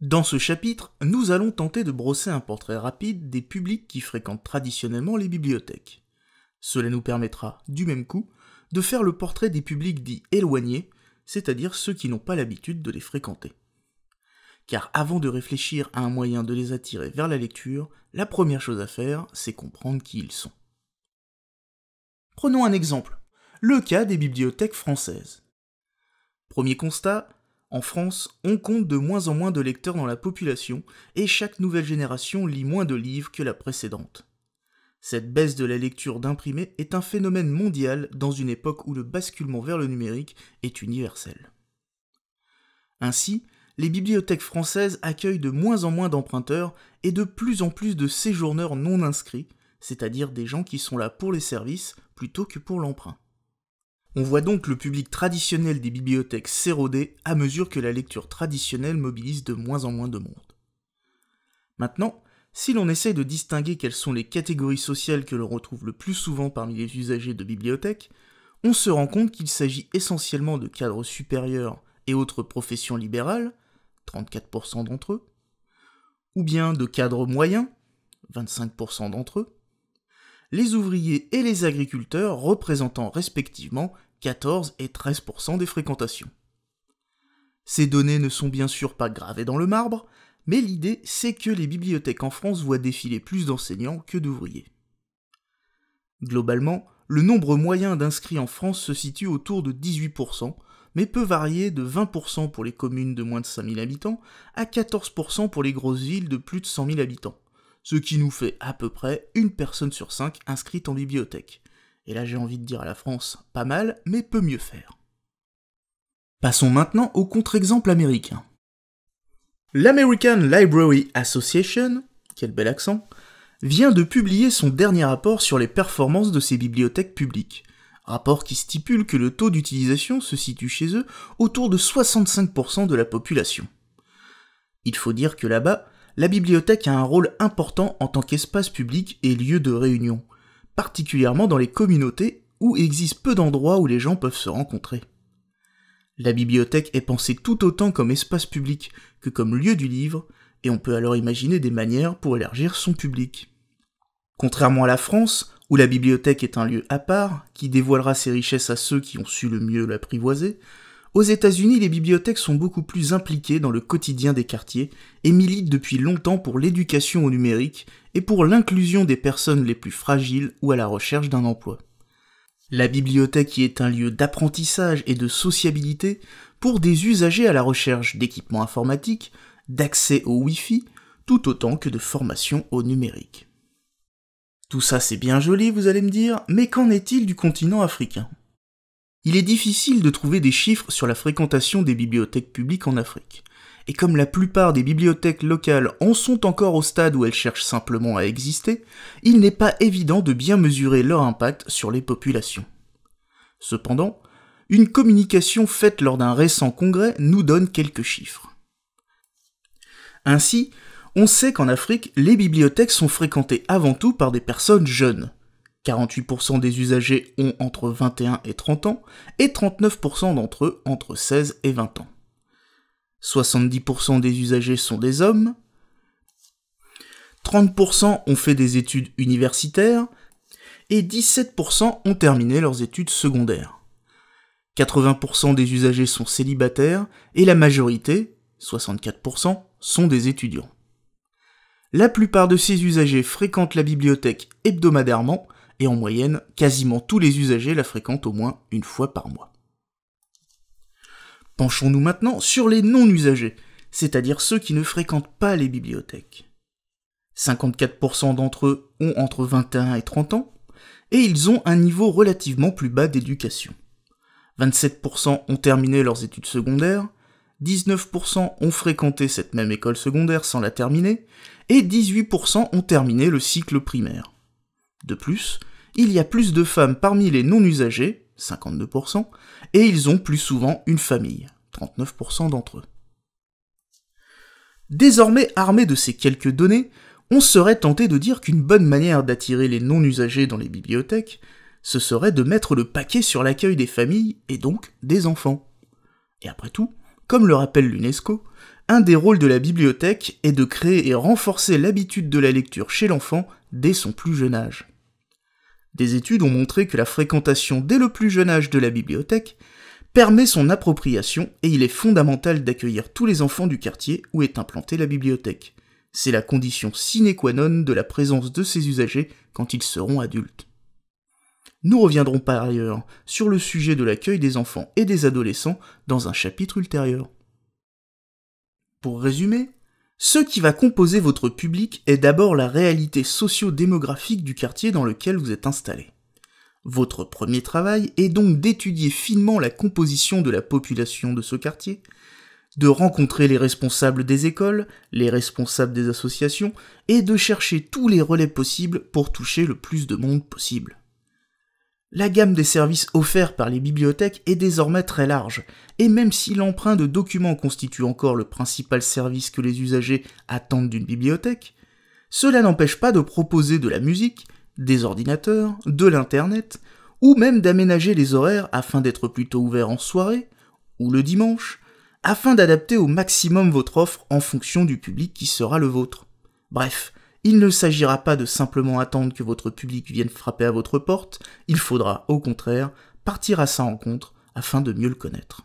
Dans ce chapitre, nous allons tenter de brosser un portrait rapide des publics qui fréquentent traditionnellement les bibliothèques. Cela nous permettra, du même coup, de faire le portrait des publics dits éloignés, c'est-à-dire ceux qui n'ont pas l'habitude de les fréquenter. Car avant de réfléchir à un moyen de les attirer vers la lecture, la première chose à faire, c'est comprendre qui ils sont. Prenons un exemple, le cas des bibliothèques françaises. Premier constat, en France, on compte de moins en moins de lecteurs dans la population et chaque nouvelle génération lit moins de livres que la précédente. Cette baisse de la lecture d'imprimés est un phénomène mondial dans une époque où le basculement vers le numérique est universel. Ainsi, les bibliothèques françaises accueillent de moins en moins d'emprunteurs et de plus en plus de séjourneurs non inscrits, c'est-à-dire des gens qui sont là pour les services plutôt que pour l'emprunt. On voit donc le public traditionnel des bibliothèques s'éroder à mesure que la lecture traditionnelle mobilise de moins en moins de monde. Maintenant, si l'on essaie de distinguer quelles sont les catégories sociales que l'on retrouve le plus souvent parmi les usagers de bibliothèques, on se rend compte qu'il s'agit essentiellement de cadres supérieurs et autres professions libérales, 34% d'entre eux, ou bien de cadres moyens, 25% d'entre eux, les ouvriers et les agriculteurs représentant respectivement 14 et 13 des fréquentations. Ces données ne sont bien sûr pas gravées dans le marbre, mais l'idée c'est que les bibliothèques en France voient défiler plus d'enseignants que d'ouvriers. Globalement, le nombre moyen d'inscrits en France se situe autour de 18%, mais peut varier de 20% pour les communes de moins de 5000 habitants à 14% pour les grosses villes de plus de 100 000 habitants, ce qui nous fait à peu près une personne sur cinq inscrite en bibliothèque, et là j'ai envie de dire à la France, pas mal, mais peut mieux faire. Passons maintenant au contre-exemple américain. L'American Library Association, quel bel accent, vient de publier son dernier rapport sur les performances de ses bibliothèques publiques. Rapport qui stipule que le taux d'utilisation se situe chez eux autour de 65% de la population. Il faut dire que là-bas, la bibliothèque a un rôle important en tant qu'espace public et lieu de réunion, particulièrement dans les communautés où il existe peu d'endroits où les gens peuvent se rencontrer. La bibliothèque est pensée tout autant comme espace public que comme lieu du livre, et on peut alors imaginer des manières pour élargir son public. Contrairement à la France, où la bibliothèque est un lieu à part, qui dévoilera ses richesses à ceux qui ont su le mieux l'apprivoiser, aux États-Unis, les bibliothèques sont beaucoup plus impliquées dans le quotidien des quartiers et militent depuis longtemps pour l'éducation au numérique et pour l'inclusion des personnes les plus fragiles ou à la recherche d'un emploi. La bibliothèque y est un lieu d'apprentissage et de sociabilité pour des usagers à la recherche d'équipements informatiques, d'accès au Wi-Fi, tout autant que de formation au numérique. Tout ça c'est bien joli, vous allez me dire, mais qu'en est-il du continent africain Il est difficile de trouver des chiffres sur la fréquentation des bibliothèques publiques en Afrique et comme la plupart des bibliothèques locales en sont encore au stade où elles cherchent simplement à exister, il n'est pas évident de bien mesurer leur impact sur les populations. Cependant, une communication faite lors d'un récent congrès nous donne quelques chiffres. Ainsi, on sait qu'en Afrique, les bibliothèques sont fréquentées avant tout par des personnes jeunes. 48% des usagers ont entre 21 et 30 ans, et 39% d'entre eux entre 16 et 20 ans. 70% des usagers sont des hommes, 30% ont fait des études universitaires et 17% ont terminé leurs études secondaires. 80% des usagers sont célibataires et la majorité, 64%, sont des étudiants. La plupart de ces usagers fréquentent la bibliothèque hebdomadairement et en moyenne, quasiment tous les usagers la fréquentent au moins une fois par mois. Penchons-nous maintenant sur les non-usagers, c'est-à-dire ceux qui ne fréquentent pas les bibliothèques. 54% d'entre eux ont entre 21 et 30 ans, et ils ont un niveau relativement plus bas d'éducation. 27% ont terminé leurs études secondaires, 19% ont fréquenté cette même école secondaire sans la terminer, et 18% ont terminé le cycle primaire. De plus, il y a plus de femmes parmi les non-usagers, 52%, et ils ont plus souvent une famille, 39% d'entre eux. Désormais armés de ces quelques données, on serait tenté de dire qu'une bonne manière d'attirer les non-usagers dans les bibliothèques, ce serait de mettre le paquet sur l'accueil des familles et donc des enfants. Et après tout, comme le rappelle l'UNESCO, un des rôles de la bibliothèque est de créer et renforcer l'habitude de la lecture chez l'enfant dès son plus jeune âge. Des études ont montré que la fréquentation dès le plus jeune âge de la bibliothèque permet son appropriation et il est fondamental d'accueillir tous les enfants du quartier où est implantée la bibliothèque. C'est la condition sine qua non de la présence de ces usagers quand ils seront adultes. Nous reviendrons par ailleurs sur le sujet de l'accueil des enfants et des adolescents dans un chapitre ultérieur. Pour résumer, ce qui va composer votre public est d'abord la réalité socio-démographique du quartier dans lequel vous êtes installé. Votre premier travail est donc d'étudier finement la composition de la population de ce quartier, de rencontrer les responsables des écoles, les responsables des associations, et de chercher tous les relais possibles pour toucher le plus de monde possible. La gamme des services offerts par les bibliothèques est désormais très large, et même si l'emprunt de documents constitue encore le principal service que les usagers attendent d'une bibliothèque, cela n'empêche pas de proposer de la musique, des ordinateurs, de l'Internet, ou même d'aménager les horaires afin d'être plutôt ouvert en soirée, ou le dimanche, afin d'adapter au maximum votre offre en fonction du public qui sera le vôtre. Bref, il ne s'agira pas de simplement attendre que votre public vienne frapper à votre porte, il faudra, au contraire, partir à sa rencontre afin de mieux le connaître.